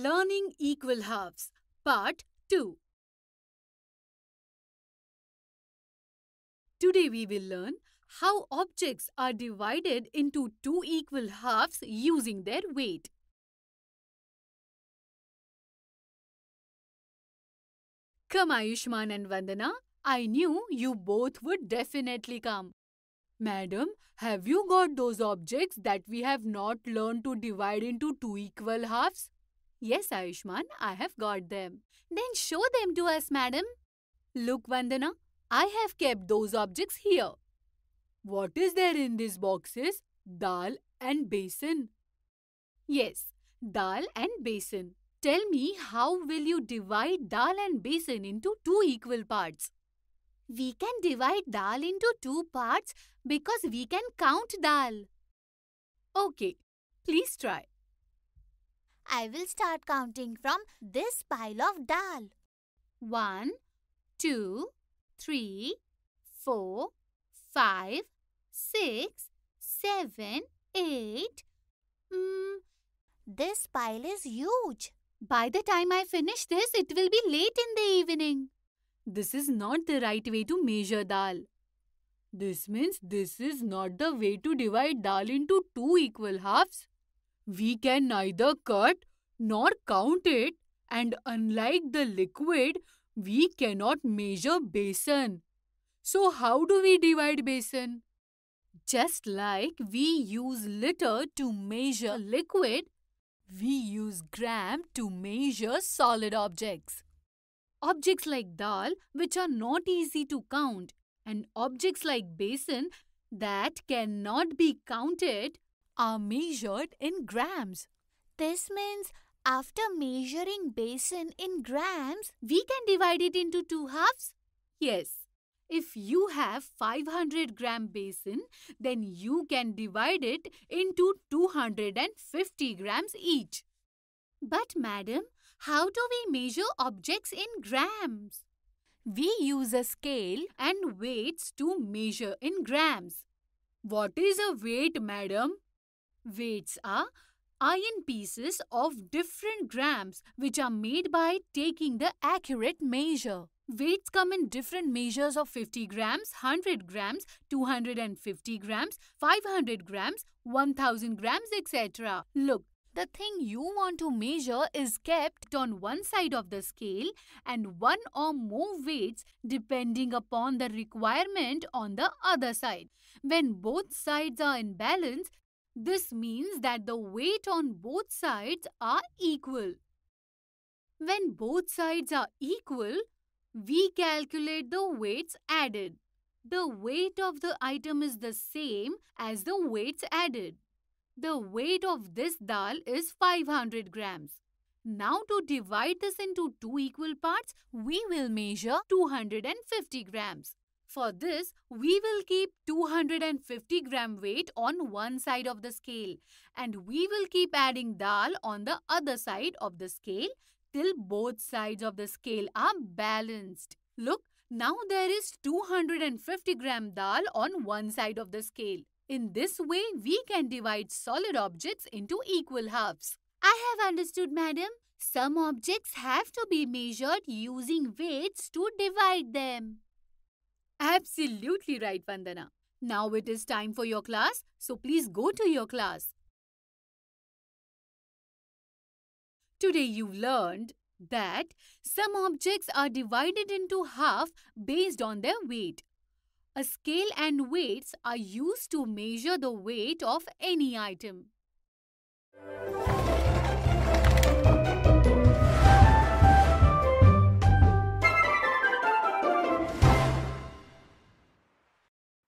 Learning Equal Halves Part 2 Today we will learn how objects are divided into two equal halves using their weight. Come Ayushman and Vandana, I knew you both would definitely come. Madam, have you got those objects that we have not learned to divide into two equal halves? Yes, Ayushman, I have got them. Then show them to us, madam. Look, Vandana, I have kept those objects here. What is there in these boxes? Dal and basin. Yes, dal and basin. Tell me, how will you divide dal and basin into two equal parts? We can divide dal into two parts because we can count dal. Okay, please try. I will start counting from this pile of dal. One, two, three, four, five, six, seven, eight. Mm, this pile is huge. By the time I finish this, it will be late in the evening. This is not the right way to measure dal. This means this is not the way to divide dal into two equal halves. We can neither cut nor count it, and unlike the liquid, we cannot measure basin. So, how do we divide basin? Just like we use liter to measure liquid, we use gram to measure solid objects. Objects like dal, which are not easy to count, and objects like basin that cannot be counted are measured in grams. This means after measuring basin in grams, we can divide it into two halves? Yes. If you have 500 gram basin, then you can divide it into 250 grams each. But madam, how do we measure objects in grams? We use a scale and weights to measure in grams. What is a weight, madam? Weights are iron pieces of different grams which are made by taking the accurate measure. Weights come in different measures of 50 grams, 100 grams, 250 grams, 500 grams, 1000 grams, etc. Look, the thing you want to measure is kept on one side of the scale and one or more weights depending upon the requirement on the other side. When both sides are in balance, this means that the weight on both sides are equal. When both sides are equal, we calculate the weights added. The weight of the item is the same as the weights added. The weight of this dal is 500 grams. Now to divide this into two equal parts, we will measure 250 grams. For this, we will keep 250 gram weight on one side of the scale and we will keep adding dal on the other side of the scale till both sides of the scale are balanced. Look, now there is 250 gram dal on one side of the scale. In this way, we can divide solid objects into equal halves. I have understood, madam. Some objects have to be measured using weights to divide them. Absolutely right, Vandana. Now it is time for your class, so please go to your class. Today you've learned that some objects are divided into half based on their weight. A scale and weights are used to measure the weight of any item.